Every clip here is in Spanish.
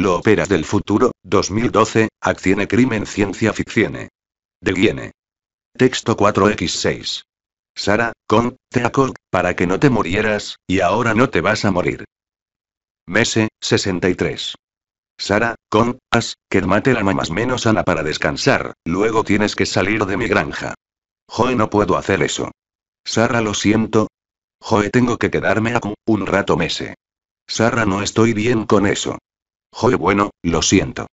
Lo operas del futuro, 2012, actiene crimen ciencia ficcione. Deviene. Texto 4x6. Sara, con, te acog, para que no te murieras, y ahora no te vas a morir. Mese, 63. Sara, con, as, que mate la más menos Ana para descansar, luego tienes que salir de mi granja. Joe, no puedo hacer eso. Sara, lo siento. Joe, tengo que quedarme a un rato, Mese. Sara, no estoy bien con eso. Joe bueno, lo siento.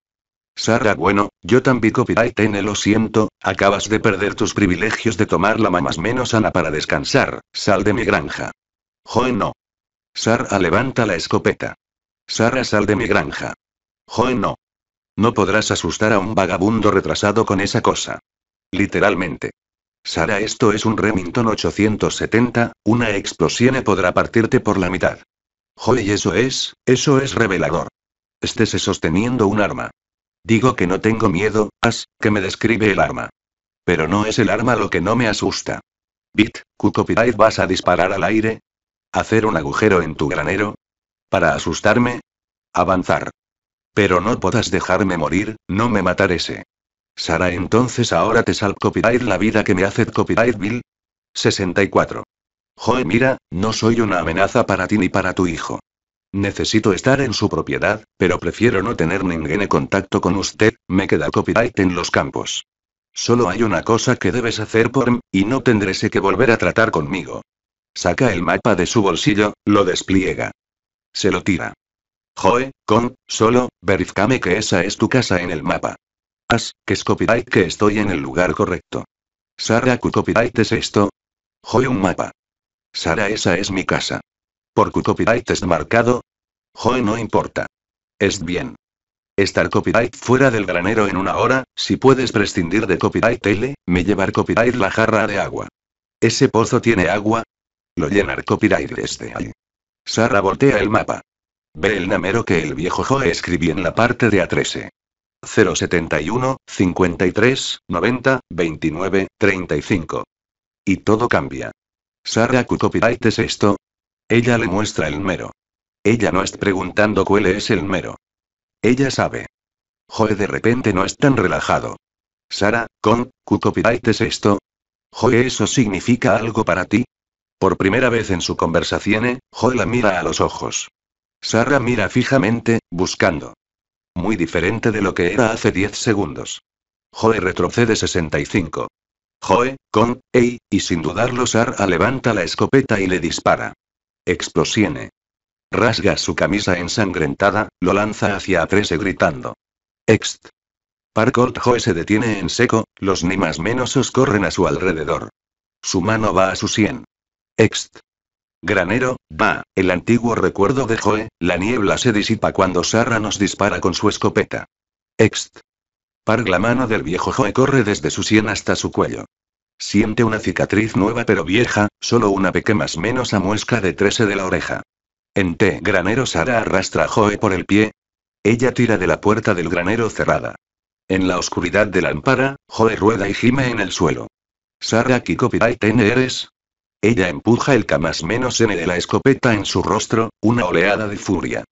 Sara bueno, yo también copyright en lo siento, acabas de perder tus privilegios de tomar la mamás menos sana para descansar, sal de mi granja. Joe no. Sara levanta la escopeta. Sara sal de mi granja. Joe no. No podrás asustar a un vagabundo retrasado con esa cosa. Literalmente. Sara, esto es un Remington 870, una explosión podrá partirte por la mitad. Joder, eso es, eso es revelador. Estés sosteniendo un arma. Digo que no tengo miedo, As, que me describe el arma. Pero no es el arma lo que no me asusta. Bit, copyright vas a disparar al aire. Hacer un agujero en tu granero. Para asustarme. Avanzar. Pero no podas dejarme morir, no me mataré ese. Sara, entonces ahora te sal copyright la vida que me hace copyright Bill. 64. Joe, mira, no soy una amenaza para ti ni para tu hijo. Necesito estar en su propiedad, pero prefiero no tener ningún contacto con usted, me queda copyright en los campos. Solo hay una cosa que debes hacer por mí, y no tendrése que volver a tratar conmigo. Saca el mapa de su bolsillo, lo despliega. Se lo tira. Joe, con, solo, Verifícame que esa es tu casa en el mapa. Haz, que es copyright que estoy en el lugar correcto. Sara, ¿cu copyright es esto? Joe, un mapa. Sara, esa es mi casa. Por copyright es marcado, Joe no importa. Es bien. Estar copyright fuera del granero en una hora, si puedes prescindir de copyright tele, me llevar copyright la jarra de agua. ¿Ese pozo tiene agua? Lo llenar copyright desde ahí. Sara voltea el mapa. Ve el namero que el viejo Joe escribió en la parte de A13. 071, 53, 90, 29, 35. Y todo cambia. Sara Q copyright es esto. Ella le muestra el mero. Ella no está preguntando cuál es el mero. Ella sabe. Joe de repente no es tan relajado. Sara, con, ¿cu es esto? Joe, ¿eso significa algo para ti? Por primera vez en su conversación, Joe la mira a los ojos. Sara mira fijamente, buscando. Muy diferente de lo que era hace 10 segundos. Joe retrocede 65. Joe, con, ey, y sin dudarlo Sara levanta la escopeta y le dispara. Explosione. Rasga su camisa ensangrentada, lo lanza hacia 13 gritando. Ext. Parkour Joe se detiene en seco, los ni más menosos corren a su alrededor. Su mano va a su sien. Ext. Granero, va, el antiguo recuerdo de Joe, la niebla se disipa cuando Sarra nos dispara con su escopeta. Ext. Park la mano del viejo Joe corre desde su sien hasta su cuello. Siente una cicatriz nueva pero vieja, solo una pequeña más menos a muesca de 13 de la oreja. En T. Granero Sara arrastra a Joe por el pie. Ella tira de la puerta del granero cerrada. En la oscuridad de la ampara, Joe rueda y gime en el suelo. Sara copyright eres. Ella empuja el más menos N de la escopeta en su rostro, una oleada de furia.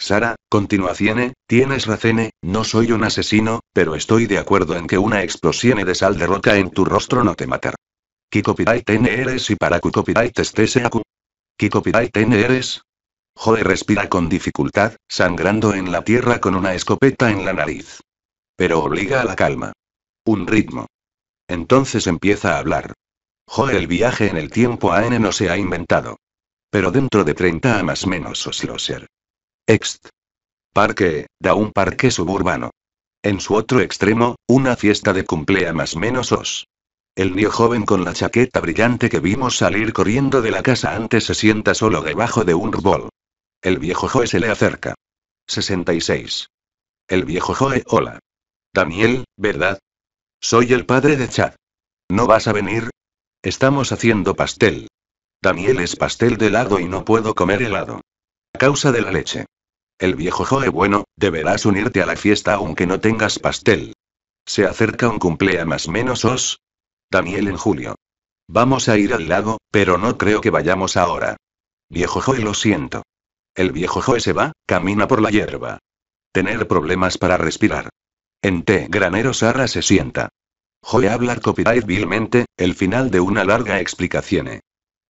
Sara, Ciene, tienes razón, no soy un asesino, pero estoy de acuerdo en que una explosión de sal de roca en tu rostro no te matará. n eres y para Kikopitai testese y n eres. Joe respira con dificultad, sangrando en la tierra con una escopeta en la nariz. Pero obliga a la calma. Un ritmo. Entonces empieza a hablar. Joe, el viaje en el tiempo AN no se ha inventado. Pero dentro de 30 a más menos lo ser. Ext. Parque, da un parque suburbano. En su otro extremo, una fiesta de cumplea más menos os. El niño joven con la chaqueta brillante que vimos salir corriendo de la casa antes se sienta solo debajo de un rbol. El viejo Joe se le acerca. 66. El viejo Joe, hola. Daniel, ¿verdad? Soy el padre de Chad. ¿No vas a venir? Estamos haciendo pastel. Daniel es pastel de helado y no puedo comer helado. A causa de la leche. El viejo Joe, bueno, deberás unirte a la fiesta aunque no tengas pastel. Se acerca un cumpleaños más menos os. Daniel en julio. Vamos a ir al lago, pero no creo que vayamos ahora. Viejo Joe, lo siento. El viejo Joe se va, camina por la hierba. Tener problemas para respirar. En té granero Sara se sienta. Joe habla copyright vilmente, el final de una larga explicación.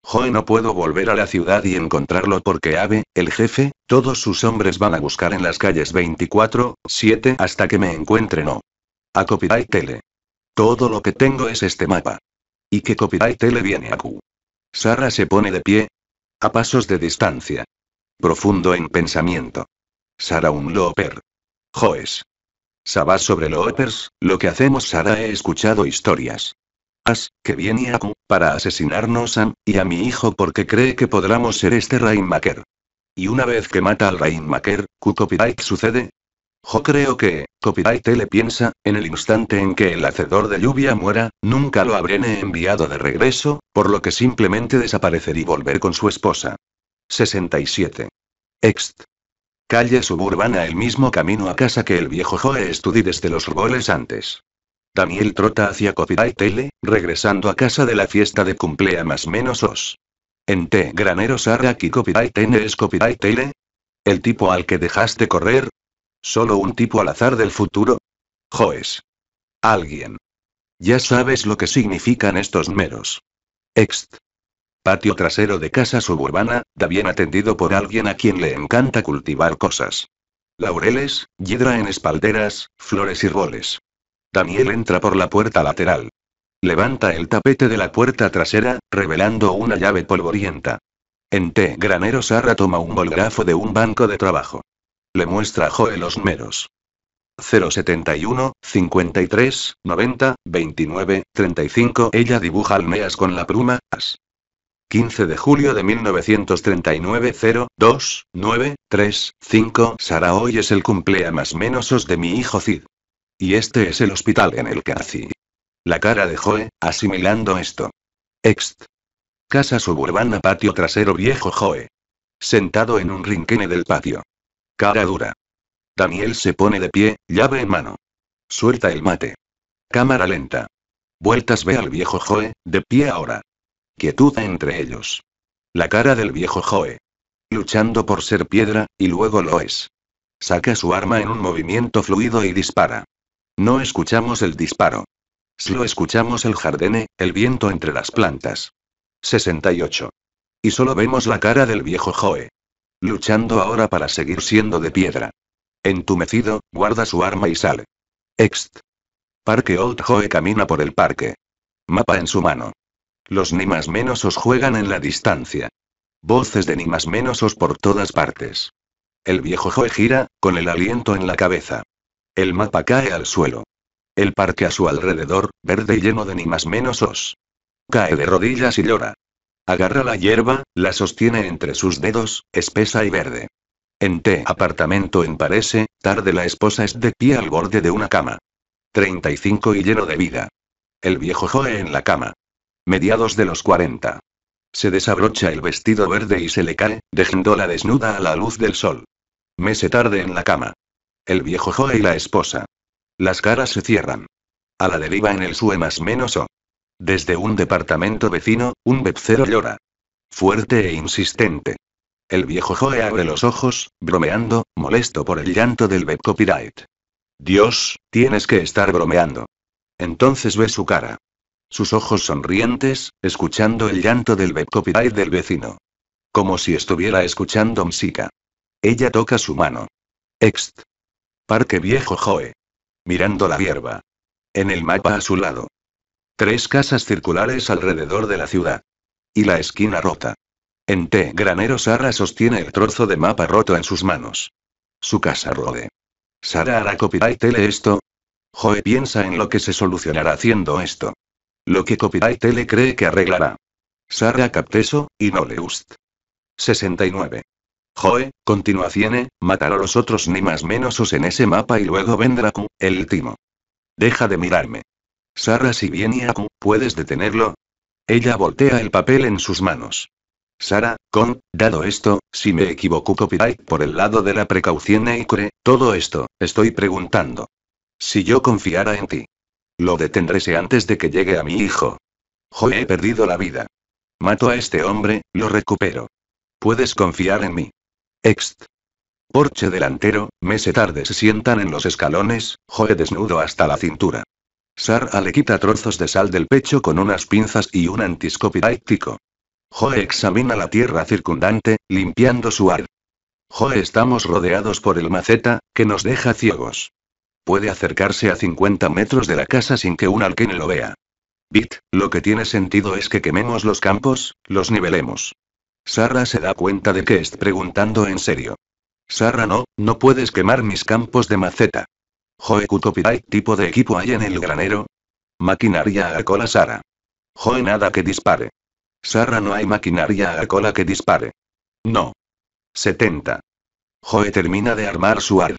Joe no puedo volver a la ciudad y encontrarlo porque Ave, el jefe, todos sus hombres van a buscar en las calles 24, 7 hasta que me encuentre no. A copyright tele. Todo lo que tengo es este mapa. Y que copyright tele viene a Q. Sara se pone de pie. A pasos de distancia. Profundo en pensamiento. Sara un looper. Joes. Sabas sobre loopers, lo que hacemos Sara he escuchado historias. As, que viene a Q, para asesinarnos a, y a mi hijo porque cree que podremos ser este Rainmaker. Y una vez que mata al Rainmaker, Q copyright sucede, Jo creo que, Copyright le piensa, en el instante en que el hacedor de lluvia muera, nunca lo habré enviado de regreso, por lo que simplemente desaparecer y volver con su esposa. 67. Ext. Calle suburbana el mismo camino a casa que el viejo Joe estudió desde los robles antes. Daniel trota hacia Copyright Tele, regresando a casa de la fiesta de cumplea más menos os. En T. Graneros Sarak y Copyright N es Copyright Tele. El tipo al que dejaste correr. Solo un tipo al azar del futuro. Joes. Alguien. Ya sabes lo que significan estos meros. Ext patio trasero de casa suburbana, da bien atendido por alguien a quien le encanta cultivar cosas. Laureles, yedra en espalderas, flores y roles. Daniel entra por la puerta lateral. Levanta el tapete de la puerta trasera, revelando una llave polvorienta. En T. granero Sara toma un bolgrafo de un banco de trabajo. Le muestra a Joel los meros. 071, 53, 90, 29, 35. Ella dibuja almeas con la pluma, as. 15 de julio de 1939 0, 2, 9, 3, 5 Sara hoy es el más menosos de mi hijo Cid. Y este es el hospital en el que nací. La cara de Joe, asimilando esto. Ext. Casa suburbana patio trasero viejo Joe. Sentado en un rinquene del patio. Cara dura. Daniel se pone de pie, llave en mano. Suelta el mate. Cámara lenta. Vueltas ve al viejo Joe, de pie ahora quietud entre ellos. La cara del viejo Joe. Luchando por ser piedra, y luego lo es. Saca su arma en un movimiento fluido y dispara. No escuchamos el disparo. Solo escuchamos el jardine, el viento entre las plantas. 68. Y solo vemos la cara del viejo Joe. Luchando ahora para seguir siendo de piedra. Entumecido, guarda su arma y sale. Ext. Parque Old Joe camina por el parque. Mapa en su mano. Los ni más menos os juegan en la distancia. Voces de ni más menos os por todas partes. El viejo Joe gira, con el aliento en la cabeza. El mapa cae al suelo. El parque a su alrededor, verde y lleno de ni más Cae de rodillas y llora. Agarra la hierba, la sostiene entre sus dedos, espesa y verde. En T apartamento en Parece, tarde la esposa es de pie al borde de una cama. 35 y lleno de vida. El viejo Joe en la cama mediados de los 40. Se desabrocha el vestido verde y se le cae, dejándola desnuda a la luz del sol. Mese tarde en la cama. El viejo Joe y la esposa. Las caras se cierran. A la deriva en el sue más menos o. Desde un departamento vecino, un bebcero llora. Fuerte e insistente. El viejo Joe abre los ojos, bromeando, molesto por el llanto del bebé Dios, tienes que estar bromeando. Entonces ve su cara. Sus ojos sonrientes, escuchando el llanto del copyright del vecino. Como si estuviera escuchando música. Ella toca su mano. Ext. Parque Viejo Joe. Mirando la hierba. En el mapa a su lado. Tres casas circulares alrededor de la ciudad. Y la esquina rota. En T. Granero Sara sostiene el trozo de mapa roto en sus manos. Su casa rode. Sara hará copyright tele esto. Joe piensa en lo que se solucionará haciendo esto. Lo que Copyright le cree que arreglará. Sara Capteso, y no le ust. 69. Joe, continuación, matar a los otros ni más menos os en ese mapa y luego vendrá Q, el último. Deja de mirarme. Sara, si viene a Q, ¿puedes detenerlo? Ella voltea el papel en sus manos. Sara, con, dado esto, si me equivoco copyright por el lado de la precaución y cree, todo esto, estoy preguntando. Si yo confiara en ti, lo detendrése antes de que llegue a mi hijo. Joe, he perdido la vida. Mato a este hombre, lo recupero. Puedes confiar en mí. Ext. Porche delantero, mese tarde se sientan en los escalones, Joe desnudo hasta la cintura. Sara le quita trozos de sal del pecho con unas pinzas y un antiscopidáctico. Joe examina la tierra circundante, limpiando su ar. Joe, estamos rodeados por el maceta, que nos deja ciegos. Puede acercarse a 50 metros de la casa sin que un alquene lo vea. Bit, lo que tiene sentido es que quememos los campos, los nivelemos. Sarah se da cuenta de que es preguntando en serio. Sara, no, no puedes quemar mis campos de maceta. Joe ¿qué tipo de equipo hay en el granero? Maquinaria a cola Sara. Joe nada que dispare. Sara no hay maquinaria a cola que dispare. No. 70. Joe termina de armar su ar.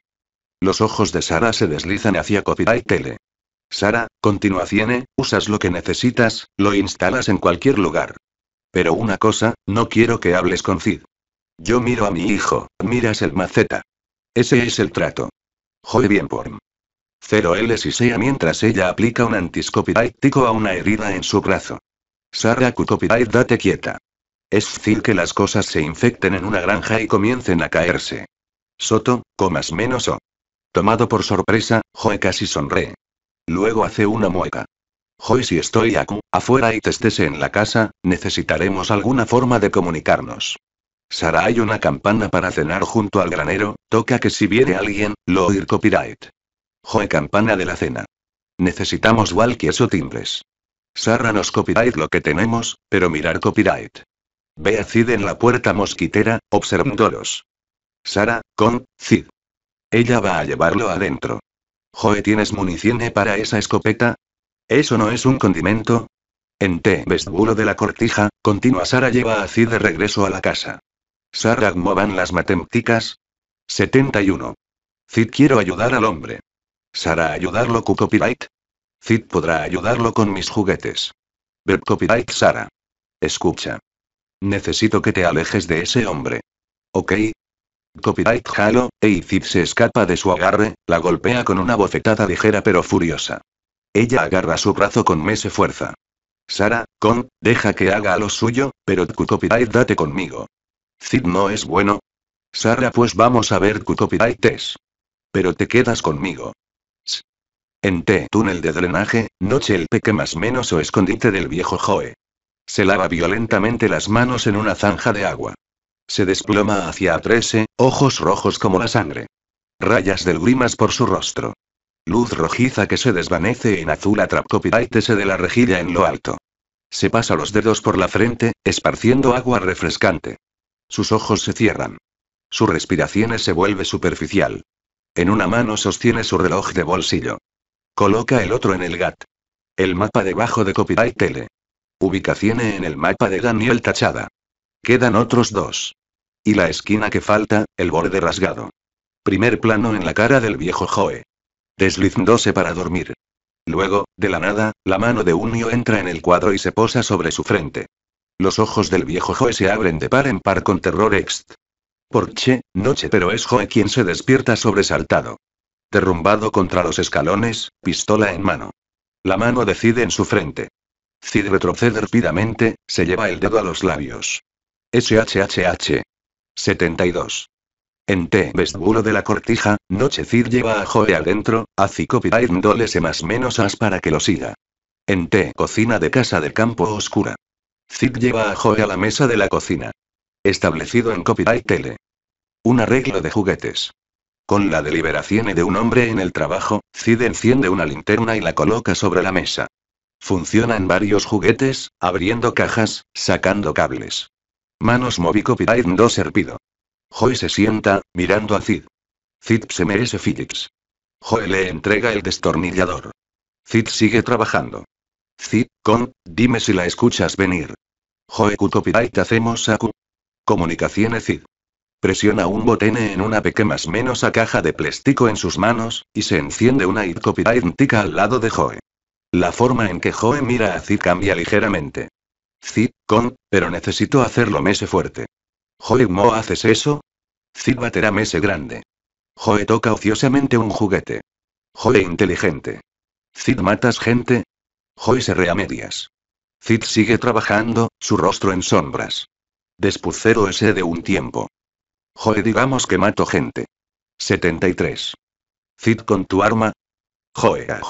Los ojos de Sara se deslizan hacia Copyright Tele. Sara, Ciene, usas lo que necesitas, lo instalas en cualquier lugar. Pero una cosa, no quiero que hables con Cid. Yo miro a mi hijo, miras el maceta. Ese es el trato. Joy bien por. 0L sea mientras ella aplica un tico a una herida en su brazo. Sara copyright date quieta. Es Cid que las cosas se infecten en una granja y comiencen a caerse. Soto, comas menos o. Tomado por sorpresa, Joe casi sonree Luego hace una mueca. Joe si estoy aquí, afuera y estés en la casa, necesitaremos alguna forma de comunicarnos. Sara hay una campana para cenar junto al granero, toca que si viene alguien, lo oír copyright. Joe campana de la cena. Necesitamos walkies o timbres. Sara nos copyright lo que tenemos, pero mirar copyright. Ve a Cid en la puerta mosquitera, observándolos. Sara, con, Cid. Ella va a llevarlo adentro. Joe, ¿tienes munición para esa escopeta? ¿Eso no es un condimento? En té vestíbulo de la cortija, continua Sara lleva a Cid de regreso a la casa. Sara van las matemáticas. 71. Cid quiero ayudar al hombre. Sara ayudarlo con copyright. Cid podrá ayudarlo con mis juguetes. Ver copyright Sara. Escucha. Necesito que te alejes de ese hombre. ¿Ok? Copyright Halo, Zid e se escapa de su agarre, la golpea con una bofetada ligera pero furiosa. Ella agarra su brazo con mese fuerza. Sara, con, deja que haga lo suyo, pero tu date conmigo. Cid no es bueno. Sara, pues vamos a ver tu es. Pero te quedas conmigo. En T túnel de drenaje, noche el peque más menos o escondite del viejo Joe. Se lava violentamente las manos en una zanja de agua. Se desploma hacia a eh, ojos rojos como la sangre. Rayas del por su rostro. Luz rojiza que se desvanece en azul se de la rejilla en lo alto. Se pasa los dedos por la frente, esparciendo agua refrescante. Sus ojos se cierran. Su respiración se vuelve superficial. En una mano sostiene su reloj de bolsillo. Coloca el otro en el GAT. El mapa debajo de Copyright Tele. Ubicación en el mapa de Daniel Tachada. Quedan otros dos. Y la esquina que falta, el borde rasgado. Primer plano en la cara del viejo Joe. Deslizndose para dormir. Luego, de la nada, la mano de Unio entra en el cuadro y se posa sobre su frente. Los ojos del viejo Joe se abren de par en par con terror ext. Porche, noche, pero es Joe quien se despierta sobresaltado. Derrumbado contra los escalones, pistola en mano. La mano decide en su frente. Cid retrocede rápidamente, se lleva el dedo a los labios. SHHH. 72. En T. Vestíbulo de la Cortija, noche Cid lleva a Joe adentro, así copyright se más menos as para que lo siga. En T. Cocina de Casa de Campo Oscura. Cid lleva a Joe a la mesa de la cocina. Establecido en copyright tele. Un arreglo de juguetes. Con la deliberación de un hombre en el trabajo, Cid enciende una linterna y la coloca sobre la mesa. Funcionan varios juguetes, abriendo cajas, sacando cables. Manos móvil copyright no serpido. Joe se sienta, mirando a Cid. Cid se merece Phillips. Joe le entrega el destornillador. Cid sigue trabajando. Cid, con, dime si la escuchas venir. Joe Q copyright hacemos Q. Comunicaciones Cid. Presiona un botene en una pequeña menos a caja de plástico en sus manos, y se enciende una id copyright tica al lado de Joe. La forma en que Joe mira a Cid cambia ligeramente. Zid, con, pero necesito hacerlo mese fuerte. Joe, ¿mo haces eso? Zid baterá mese grande. Joe toca ociosamente un juguete. Joe inteligente. Cid matas gente. Joe se medias. Cid sigue trabajando, su rostro en sombras. Despucero ese de un tiempo. Joe digamos que mato gente. 73. Cid con tu arma. Joe aj.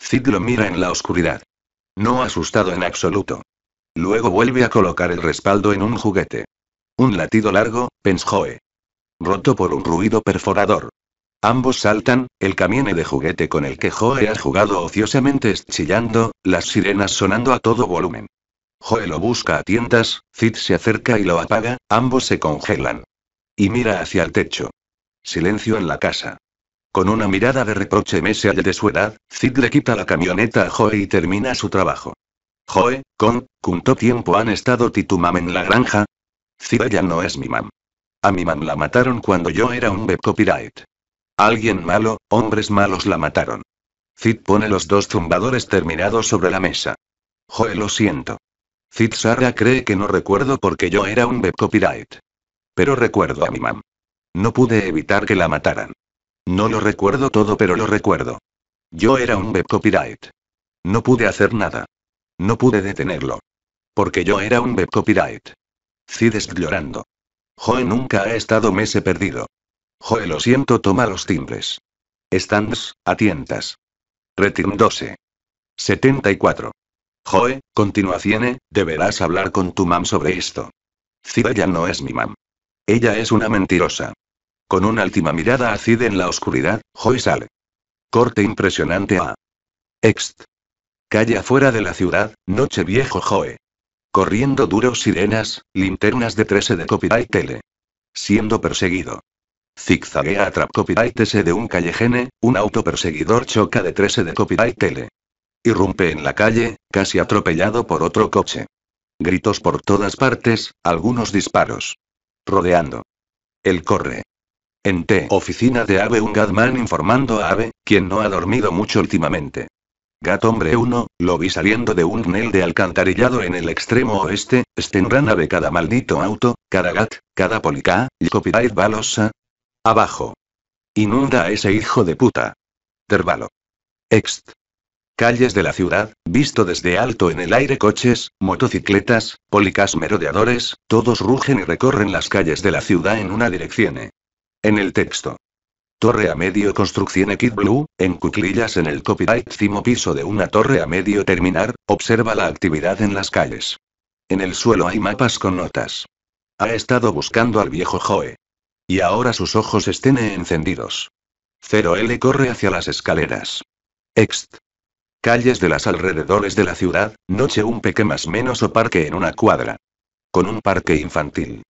Cid lo mira en la oscuridad. No asustado en absoluto. Luego vuelve a colocar el respaldo en un juguete. Un latido largo, Joe. Roto por un ruido perforador. Ambos saltan, el camión de juguete con el que Joe ha jugado ociosamente es chillando, las sirenas sonando a todo volumen. Joe lo busca a tientas, Zid se acerca y lo apaga, ambos se congelan. Y mira hacia el techo. Silencio en la casa. Con una mirada de reproche mese de su edad, Zid le quita la camioneta a Joe y termina su trabajo. Joe, con, ¿cuánto tiempo han estado mam en la granja? ya no es mi mam. A mi mam la mataron cuando yo era un bebé Alguien malo, hombres malos la mataron. Zid pone los dos zumbadores terminados sobre la mesa. Joe, lo siento. Zid Sara cree que no recuerdo porque yo era un webcopyright. Pero recuerdo a mi mam. No pude evitar que la mataran. No lo recuerdo todo, pero lo recuerdo. Yo era un webcopyright. No pude hacer nada. No pude detenerlo. Porque yo era un web copyright. Cides llorando. Joe nunca ha estado mese perdido. Joe lo siento toma los timbres. Stands, a tientas. Retin 12. 74. Joe, continuación, ¿eh? deberás hablar con tu mam sobre esto. Cid ya no es mi mam. Ella es una mentirosa. Con una última mirada a Cid en la oscuridad, Joe sale. Corte impresionante a. Ext. Calle afuera de la ciudad, noche viejo Joe. Corriendo duros sirenas, linternas de 13 e de copyright tele. Siendo perseguido. Zigzaguea a trap copyright S e de un callejene, un auto perseguidor choca de 13 e de copyright tele. Irrumpe en la calle, casi atropellado por otro coche. Gritos por todas partes, algunos disparos. Rodeando. Él corre. En T. Oficina de Ave un Gadman informando a Ave, quien no ha dormido mucho últimamente. Gat Hombre 1, lo vi saliendo de un nel de alcantarillado en el extremo oeste, Stenrana de cada maldito auto, cada Gat, cada policá, y copyright Balosa. Abajo. Inunda a ese hijo de puta. Tervalo. Ext. Calles de la ciudad, visto desde alto en el aire coches, motocicletas, policas merodeadores, todos rugen y recorren las calles de la ciudad en una dirección. En el texto. Torre a medio construcción Kid Blue, en cuclillas en el copyright cimo piso de una torre a medio terminar, observa la actividad en las calles. En el suelo hay mapas con notas. Ha estado buscando al viejo Joe. Y ahora sus ojos estén encendidos. 0L corre hacia las escaleras. Ext. Calles de las alrededores de la ciudad, noche un peque más menos o parque en una cuadra. Con un parque infantil.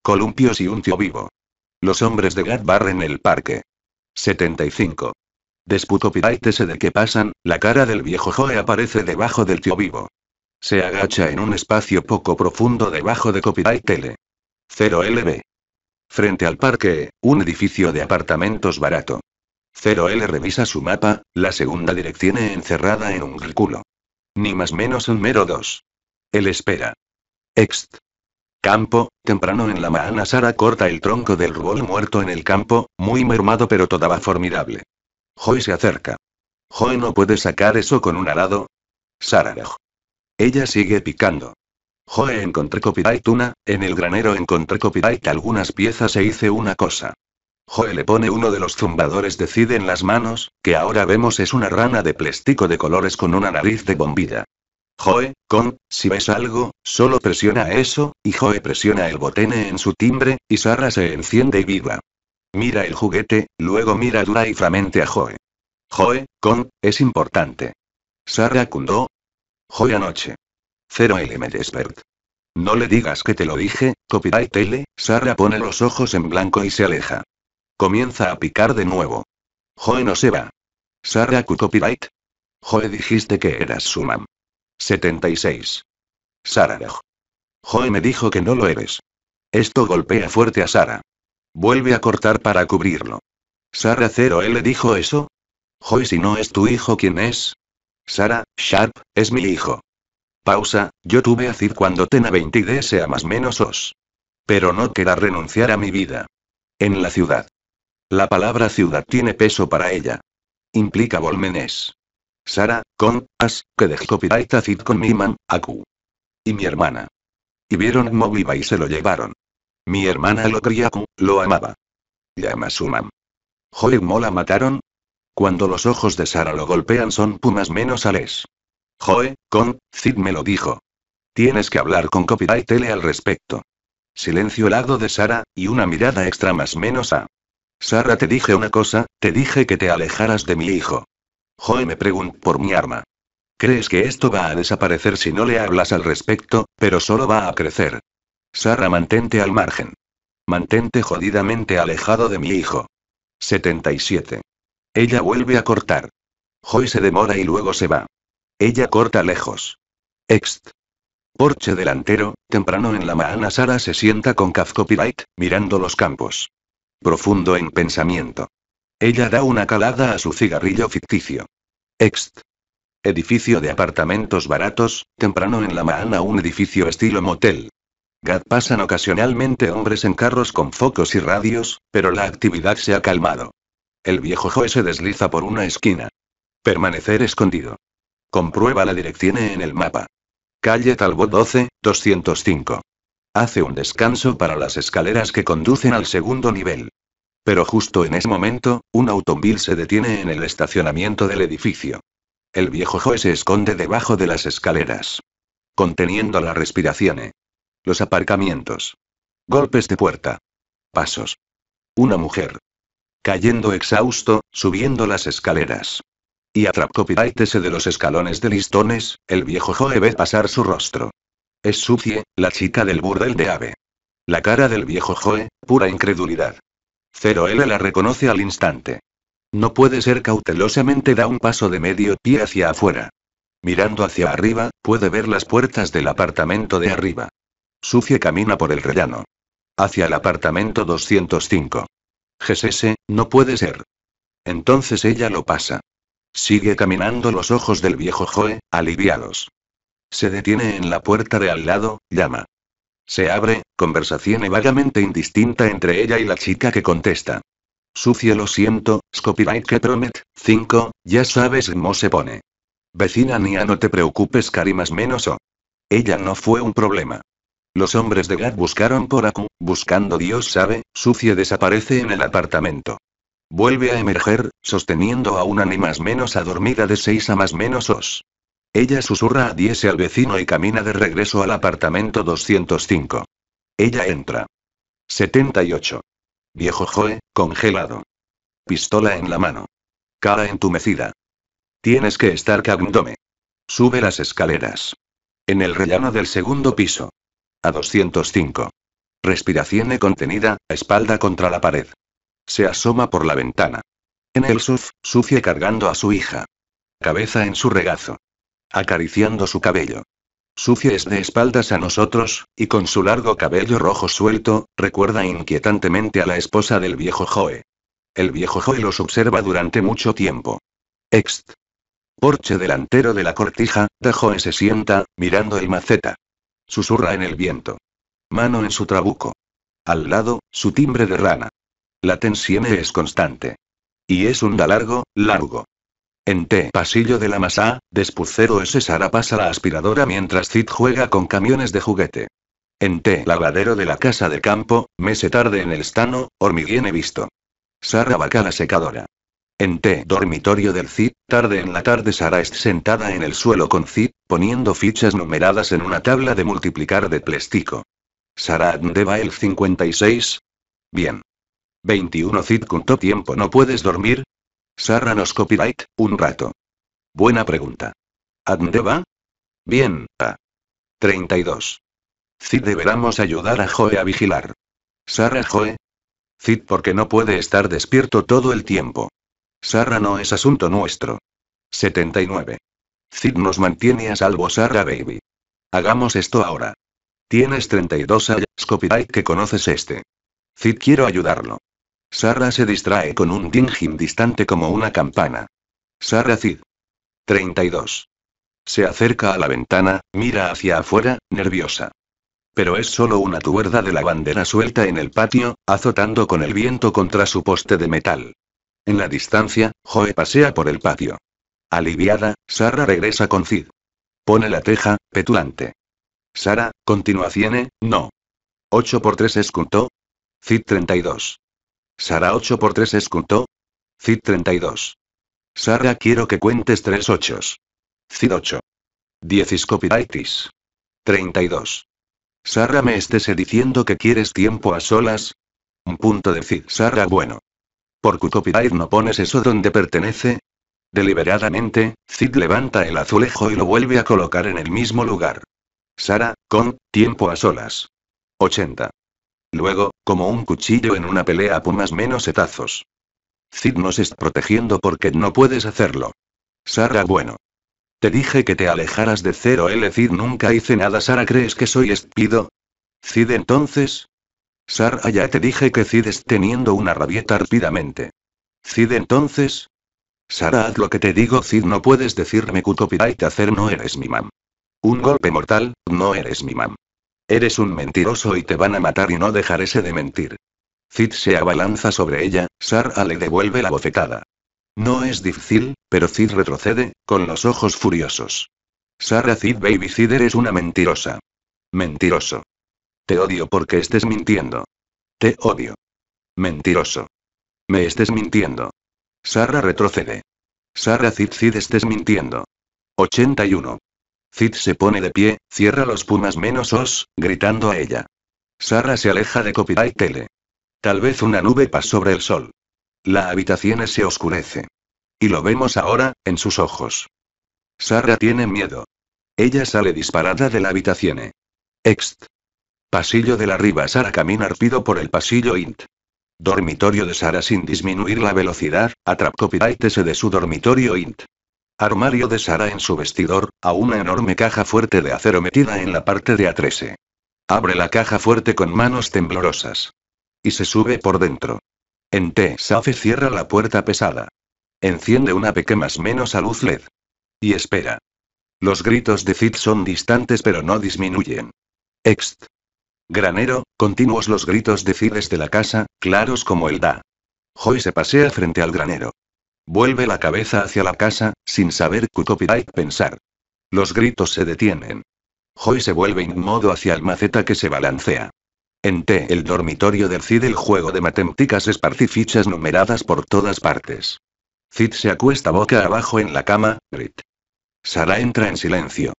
Columpios y un tío vivo. Los hombres de Gat barren el parque. 75. Desputo piráitese de que pasan, la cara del viejo Joe aparece debajo del tío vivo. Se agacha en un espacio poco profundo debajo de Copyright L. 0LB. Frente al parque, un edificio de apartamentos barato. 0L revisa su mapa, la segunda dirección encerrada en un círculo. Ni más menos el mero 2. Él espera. Ext. Campo, temprano en la mañana Sara corta el tronco del rubol muerto en el campo, muy mermado pero todavía formidable. Joy se acerca. Joy no puede sacar eso con un arado. Sara. Ella sigue picando. Joe encontré copyright una, en el granero encontré copyright algunas piezas e hice una cosa. Joe le pone uno de los zumbadores de en las manos, que ahora vemos es una rana de plástico de colores con una nariz de bombilla. Joe, con, si ves algo, solo presiona eso, y Joe presiona el botene en su timbre, y Sara se enciende y vibra. Mira el juguete, luego mira dura y framente a Joe. Joe, con, es importante. Sarah, cundó. Joe anoche. 0 LM Despert. No le digas que te lo dije, copyright tele, Sara pone los ojos en blanco y se aleja. Comienza a picar de nuevo. Joe no se va. Sara Q copyright. Joe dijiste que eras su mam. 76. Sarah. Joe me dijo que no lo eres. Esto golpea fuerte a Sara. Vuelve a cortar para cubrirlo. Sara 0L dijo eso. Joy, si no es tu hijo, ¿quién es? Sara, Sharp, es mi hijo. Pausa, yo tuve a Cid cuando tenía 20 y sea más menos os. Pero no queda renunciar a mi vida. En la ciudad. La palabra ciudad tiene peso para ella. Implica volmenes. Sara, con, as, que de copyright a con mi man, Aku. Y mi hermana. Y vieron Moviva y se lo llevaron. Mi hermana lo cría lo amaba. Llama su mam. Joder, mola mataron. Cuando los ojos de Sara lo golpean son pumas menos ales. Joe, con, Zid me lo dijo. Tienes que hablar con Copyright Tele al respecto. Silencio helado de Sara, y una mirada extra más menos a. Sara te dije una cosa, te dije que te alejaras de mi hijo. Joe me preguntó por mi arma. Crees que esto va a desaparecer si no le hablas al respecto, pero solo va a crecer. Sara, mantente al margen. Mantente jodidamente alejado de mi hijo. 77. Ella vuelve a cortar. Joy se demora y luego se va. Ella corta lejos. Ext. Porche delantero, temprano en la mañana Sara se sienta con Copyright, mirando los campos. Profundo en pensamiento. Ella da una calada a su cigarrillo ficticio. Ext. Edificio de apartamentos baratos, temprano en la mañana un edificio estilo motel. Gad pasan ocasionalmente hombres en carros con focos y radios, pero la actividad se ha calmado. El viejo Joe se desliza por una esquina. Permanecer escondido. Comprueba la dirección en el mapa. Calle Talbot 12, 205. Hace un descanso para las escaleras que conducen al segundo nivel. Pero justo en ese momento, un automóvil se detiene en el estacionamiento del edificio. El viejo Joe se esconde debajo de las escaleras. Conteniendo la respiración. ¿eh? Los aparcamientos. Golpes de puerta. Pasos. Una mujer. Cayendo exhausto, subiendo las escaleras. Y se de los escalones de listones, el viejo Joe ve pasar su rostro. Es sucie, la chica del burdel de ave. La cara del viejo Joe, pura incredulidad. Cero L la reconoce al instante. No puede ser cautelosamente da un paso de medio pie hacia afuera. Mirando hacia arriba, puede ver las puertas del apartamento de arriba. Sucie camina por el rellano. Hacia el apartamento 205. GSS, no puede ser. Entonces ella lo pasa. Sigue caminando los ojos del viejo Joe, aliviados. Se detiene en la puerta de al lado, llama. Se abre, conversación vagamente indistinta entre ella y la chica que contesta. Sucio lo siento, copyright que promet, 5, ya sabes cómo se pone. Vecina Nia no te preocupes más menos o. Ella no fue un problema. Los hombres de Gad buscaron por Aku, buscando Dios sabe, sucio desaparece en el apartamento. Vuelve a emerger, sosteniendo a una ni más menos adormida de 6 a más menos os. Ella susurra a diez al vecino y camina de regreso al apartamento 205. Ella entra. 78. Viejo Joe, congelado. Pistola en la mano. Cara entumecida. Tienes que estar cagndome. Sube las escaleras. En el rellano del segundo piso. A 205. Respiración e contenida, espalda contra la pared. Se asoma por la ventana. En el suf, sucia cargando a su hija. Cabeza en su regazo acariciando su cabello. Sucio es de espaldas a nosotros, y con su largo cabello rojo suelto, recuerda inquietantemente a la esposa del viejo Joe. El viejo Joe los observa durante mucho tiempo. Ext. Porche delantero de la cortija, Joe se sienta, mirando el maceta. Susurra en el viento. Mano en su trabuco. Al lado, su timbre de rana. La tensión es constante. Y es un da largo, largo. En T pasillo de la masa, Despucero ese Sara pasa la aspiradora mientras Cid juega con camiones de juguete. En T lavadero de la casa de campo, mese tarde en el estano, he visto. Sara vaca la secadora. En T dormitorio del Cid, tarde en la tarde Sara es sentada en el suelo con Cid, poniendo fichas numeradas en una tabla de multiplicar de plástico. Sara ¿dónde el 56? Bien. 21 Cid todo tiempo no puedes dormir, Sarra nos copyright, un rato. Buena pregunta. ¿A va? Bien, a 32. Cid deberamos ayudar a Joe a vigilar. Sarra Joe. Cid porque no puede estar despierto todo el tiempo. Sarra no es asunto nuestro. 79. Cid nos mantiene a salvo Sarra Baby. Hagamos esto ahora. Tienes 32 años, copyright que conoces este. Cid quiero ayudarlo. Sara se distrae con un ding-ding distante como una campana. Sara Cid. 32. Se acerca a la ventana, mira hacia afuera, nerviosa. Pero es solo una tuerda de la bandera suelta en el patio, azotando con el viento contra su poste de metal. En la distancia, Joe pasea por el patio. Aliviada, Sara regresa con Cid. Pone la teja, petulante. Sara, ciene, no. 8 por 3 escutó. Cid 32. Sara 8 por 3 es escutó. Cid 32. Sara quiero que cuentes 3 ochos. Cid 8. 10 copyrightis. 32. Sara me estés diciendo que quieres tiempo a solas. Un punto de Cid Sara bueno. ¿Por qué no pones eso donde pertenece? Deliberadamente, Cid levanta el azulejo y lo vuelve a colocar en el mismo lugar. Sara, con, tiempo a solas. 80. Luego, como un cuchillo en una pelea pumas menos setazos. Cid nos es protegiendo porque no puedes hacerlo. Sara, bueno. Te dije que te alejaras de cero L. Cid nunca hice nada. Sara, ¿crees que soy espido? Cid entonces. Sara, ya te dije que Cid es teniendo una rabieta rápidamente. Cid entonces. Sara, haz lo que te digo. Cid, no puedes decirme cuco y hacer no eres mi mam. Un golpe mortal, no eres mi mam. Eres un mentiroso y te van a matar y no dejaré de mentir. Cid se abalanza sobre ella, Sara le devuelve la bofetada. No es difícil, pero Cid retrocede, con los ojos furiosos. Sara Cid Baby Cid eres una mentirosa. Mentiroso. Te odio porque estés mintiendo. Te odio. Mentiroso. Me estés mintiendo. Sara retrocede. Sara Cid Cid estés mintiendo. 81. Cid se pone de pie, cierra los pumas menos os, gritando a ella. Sara se aleja de Copyright Tele. Tal vez una nube pasa sobre el sol. La habitación se oscurece. Y lo vemos ahora, en sus ojos. Sara tiene miedo. Ella sale disparada de la habitación. Ext. Pasillo de la riva Sara camina arpido por el pasillo Int. Dormitorio de Sara sin disminuir la velocidad, atrap copyright de su dormitorio Int. Armario de Sara en su vestidor, a una enorme caja fuerte de acero metida en la parte de A-13. Abre la caja fuerte con manos temblorosas. Y se sube por dentro. En T. Safe cierra la puerta pesada. Enciende una pequeña más menos a luz LED. Y espera. Los gritos de Cid son distantes pero no disminuyen. Ext. Granero, continuos los gritos de Zid desde la casa, claros como el da. Joy se pasea frente al granero. Vuelve la cabeza hacia la casa, sin saber y pensar. Los gritos se detienen. Joy se vuelve inmodo hacia el maceta que se balancea. En T, el dormitorio del el juego de matemáticas esparcifichas fichas numeradas por todas partes. Cid se acuesta boca abajo en la cama, Grit. Sara entra en silencio.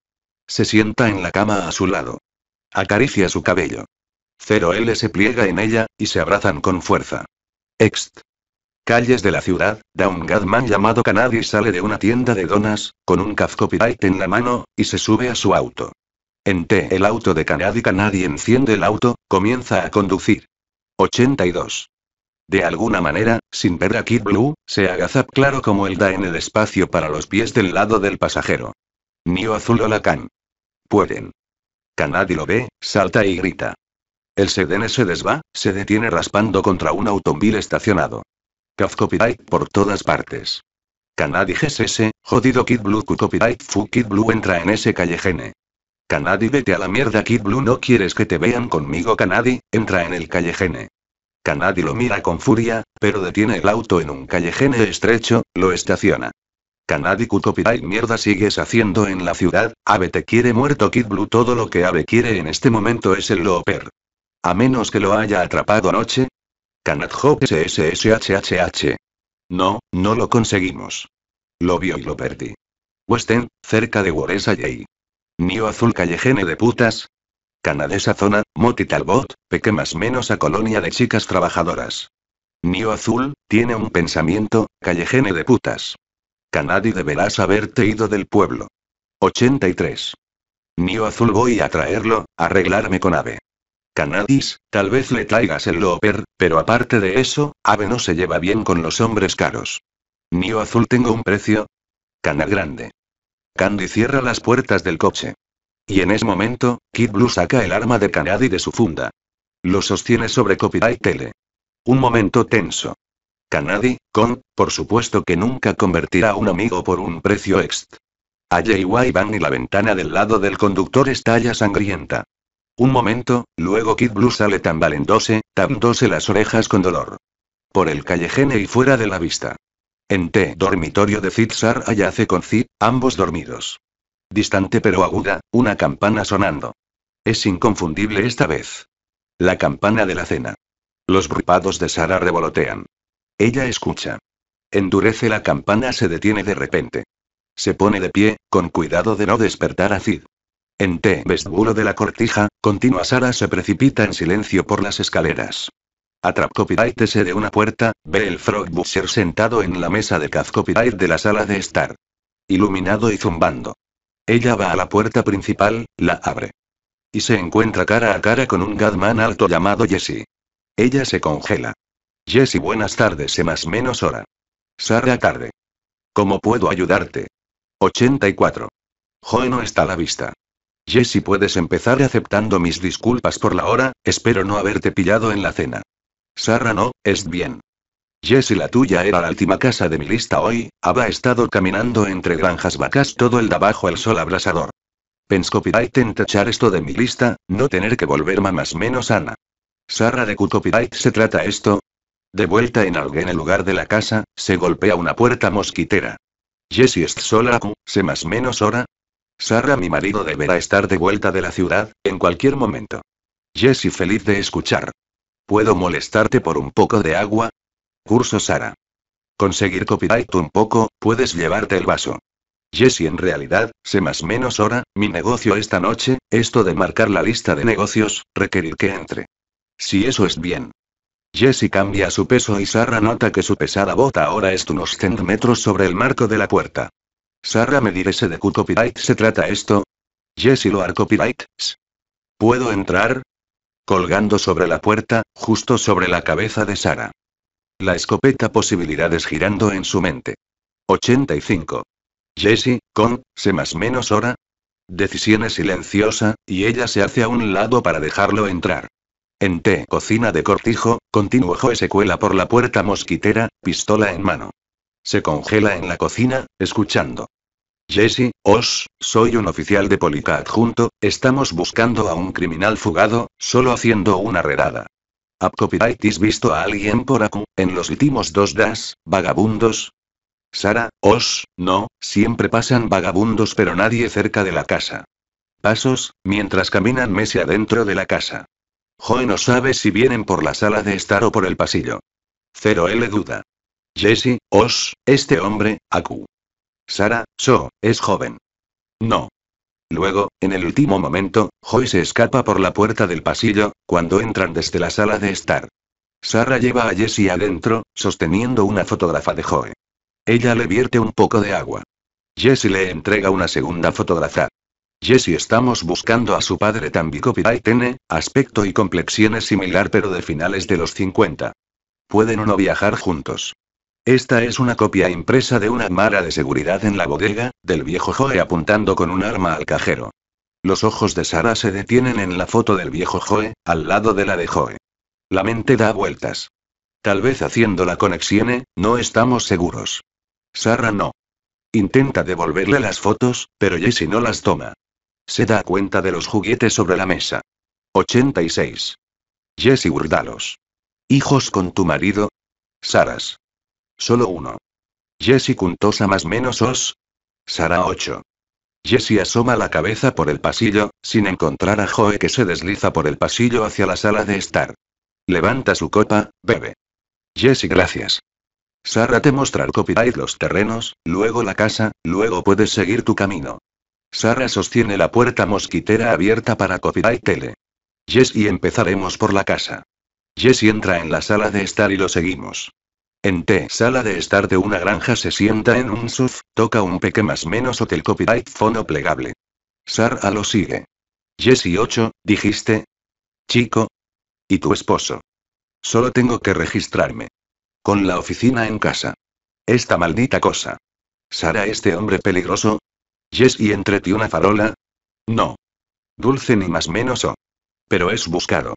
Se sienta en la cama a su lado. Acaricia su cabello. Cero L se pliega en ella, y se abrazan con fuerza. Ext calles de la ciudad, da un gadman llamado Canadi sale de una tienda de donas, con un copyright en la mano, y se sube a su auto. En T el auto de Canadi Canadi enciende el auto, comienza a conducir. 82. De alguna manera, sin ver a Kid Blue, se agazap claro como el da en el espacio para los pies del lado del pasajero. Nio azul o Lacan. Pueden. Canadi lo ve, salta y grita. El CDN se desva, se detiene raspando contra un automóvil estacionado. Kaf por todas partes. Canadi GSS, jodido Kid Blue copyright fu Kid Blue entra en ese callejene. Canadi vete a la mierda Kid Blue no quieres que te vean conmigo Canadi, entra en el callejene. Canadi lo mira con furia, pero detiene el auto en un callejene estrecho, lo estaciona. Canadi copyright mierda sigues haciendo en la ciudad, Ave te quiere muerto Kid Blue todo lo que Ave quiere en este momento es el Looper. A menos que lo haya atrapado anoche, Canadjo SSSHHH. No, no lo conseguimos. Lo vio y lo perdí. Western, cerca de Waresa Jay. Nio azul callejene de putas. Canadesa zona, Moti Talbot, peque más menos a colonia de chicas trabajadoras. Nio azul, tiene un pensamiento, callejene de putas. Canadi deberás haberte ido del pueblo. 83. Nio azul voy a traerlo, arreglarme con ave. Canadis, tal vez le traigas el Looper, pero aparte de eso, Ave no se lleva bien con los hombres caros. Nio Azul tengo un precio. Cana grande. Candy cierra las puertas del coche. Y en ese momento, Kid Blue saca el arma de Canadi de su funda. Lo sostiene sobre Copyright Tele. Un momento tenso. Canadi, con, por supuesto que nunca convertirá a un amigo por un precio ext. A J.Y. van y la ventana del lado del conductor estalla sangrienta. Un momento, luego Kid Blue sale valendose, tapándose las orejas con dolor. Por el callejene y fuera de la vista. En T. Dormitorio de Cid Sar hace con Cid, ambos dormidos. Distante pero aguda, una campana sonando. Es inconfundible esta vez. La campana de la cena. Los grupados de Sara revolotean. Ella escucha. Endurece la campana, se detiene de repente. Se pone de pie, con cuidado de no despertar a Cid. En T. vestíbulo de la cortija, continua Sara se precipita en silencio por las escaleras. Atrap se de una puerta, ve el Frog Butcher sentado en la mesa de Caz de la sala de estar. Iluminado y zumbando. Ella va a la puerta principal, la abre. Y se encuentra cara a cara con un Gadman alto llamado Jesse. Ella se congela. Jesse, buenas tardes, se más menos hora. Sara, tarde. ¿Cómo puedo ayudarte? 84. Joe no está a la vista. Jesse, puedes empezar aceptando mis disculpas por la hora, espero no haberte pillado en la cena. Sara no, es bien. Jesse, la tuya era la última casa de mi lista hoy, había estado caminando entre granjas vacas todo el de abajo el sol abrasador. Pens copyright en tachar esto de mi lista, no tener que volver más menos Ana. Sara de copyright se trata esto. De vuelta en alguien el lugar de la casa, se golpea una puerta mosquitera. Jessie, es sola, se más menos hora, Sara, mi marido deberá estar de vuelta de la ciudad, en cualquier momento. Jesse feliz de escuchar. ¿Puedo molestarte por un poco de agua? Curso Sara. Conseguir copyright un poco, puedes llevarte el vaso. Jesse en realidad, sé más menos hora, mi negocio esta noche, esto de marcar la lista de negocios, requerir que entre. Si eso es bien. Jesse cambia su peso y Sara nota que su pesada bota ahora es unos metros sobre el marco de la puerta. Sara me direse de qué copyright se trata esto. Jesse lo copyrights. ¿Puedo entrar? Colgando sobre la puerta, justo sobre la cabeza de Sara. La escopeta posibilidades girando en su mente. 85. Jesse, con, se más menos hora. Decisión silenciosa, y ella se hace a un lado para dejarlo entrar. En T. Cocina de Cortijo, continuó Joe cuela por la puerta mosquitera, pistola en mano. Se congela en la cocina, escuchando. Jesse, os, soy un oficial de policía adjunto, estamos buscando a un criminal fugado, solo haciendo una redada. ¿Ab copyright visto a alguien por acu, en los últimos dos das, vagabundos? Sara, os, no, siempre pasan vagabundos pero nadie cerca de la casa. Pasos, mientras caminan Messi adentro de la casa. Joe no sabe si vienen por la sala de estar o por el pasillo. Cero L duda. Jesse, os, este hombre, Aku. Sara, So, es joven. No. Luego, en el último momento, Joy se escapa por la puerta del pasillo, cuando entran desde la sala de estar. Sara lleva a Jesse adentro, sosteniendo una fotógrafa de Joe. Ella le vierte un poco de agua. Jesse le entrega una segunda fotógrafa. Jesse estamos buscando a su padre también. y tiene, aspecto y complexión similar pero de finales de los 50. Pueden uno viajar juntos. Esta es una copia impresa de una mara de seguridad en la bodega, del viejo Joe apuntando con un arma al cajero. Los ojos de Sara se detienen en la foto del viejo Joe, al lado de la de Joe. La mente da vueltas. Tal vez haciendo la conexión, no estamos seguros. Sara no. Intenta devolverle las fotos, pero Jesse no las toma. Se da cuenta de los juguetes sobre la mesa. 86. Jesse Urdalos. Hijos con tu marido. Saras. Solo uno. Jesse cuntosa más menos os. Sara 8. Jesse asoma la cabeza por el pasillo, sin encontrar a Joe que se desliza por el pasillo hacia la sala de estar. Levanta su copa, bebe. Jesse, gracias. Sara te mostrará copyright los terrenos, luego la casa, luego puedes seguir tu camino. Sara sostiene la puerta mosquitera abierta para copyright tele. Jesse empezaremos por la casa. Jesse entra en la sala de estar y lo seguimos. En T sala de estar de una granja se sienta en un surf, toca un peque más menos hotel copyright fono plegable. Sara lo sigue. Jesse 8, dijiste. Chico. ¿Y tu esposo? Solo tengo que registrarme. Con la oficina en casa. Esta maldita cosa. ¿Sara este hombre peligroso? Jesse ti una farola. No. Dulce ni más menos o. Pero es buscado.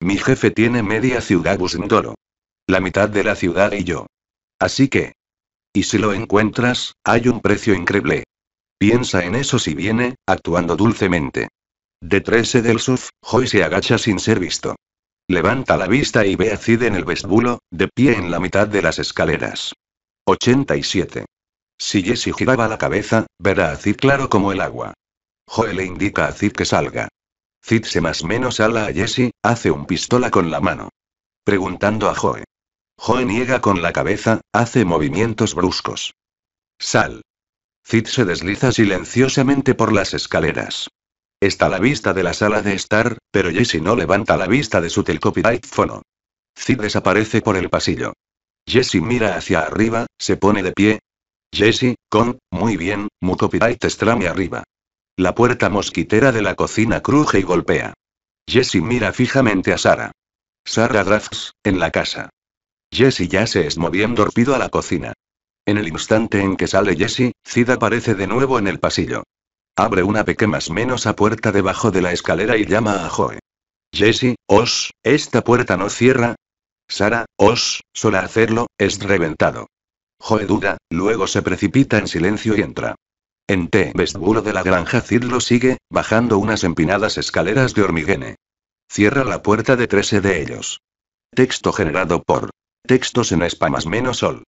Mi jefe tiene media ciudad buscándolo. La mitad de la ciudad y yo. Así que... Y si lo encuentras, hay un precio increíble. Piensa en eso si viene, actuando dulcemente. De 13 del surf, Joy se agacha sin ser visto. Levanta la vista y ve a Cid en el vestíbulo, de pie en la mitad de las escaleras. 87. Si Jesse giraba la cabeza, verá a Cid claro como el agua. Joe le indica a Cid que salga. Cid se más menos ala a Jesse, hace un pistola con la mano. Preguntando a Joe. Joe niega con la cabeza, hace movimientos bruscos. Sal. Cid se desliza silenciosamente por las escaleras. Está a la vista de la sala de estar, pero Jesse no levanta la vista de su telcopyright fono. Cid desaparece por el pasillo. Jesse mira hacia arriba, se pone de pie. Jesse, con, muy bien, mu copyright estrame arriba. La puerta mosquitera de la cocina cruje y golpea. Jesse mira fijamente a Sara. Sara Drafts, en la casa. Jesse ya se moviendo dormido a la cocina. En el instante en que sale Jesse, Cid aparece de nuevo en el pasillo. Abre una pequeña menos a puerta debajo de la escalera y llama a Joe. Jesse, os, esta puerta no cierra. Sara, os, sola hacerlo, es reventado. Joe duda, luego se precipita en silencio y entra. En T. vestíbulo de la granja Cid lo sigue, bajando unas empinadas escaleras de hormiguene. Cierra la puerta de trece de ellos. Texto generado por Textos en más menos sol.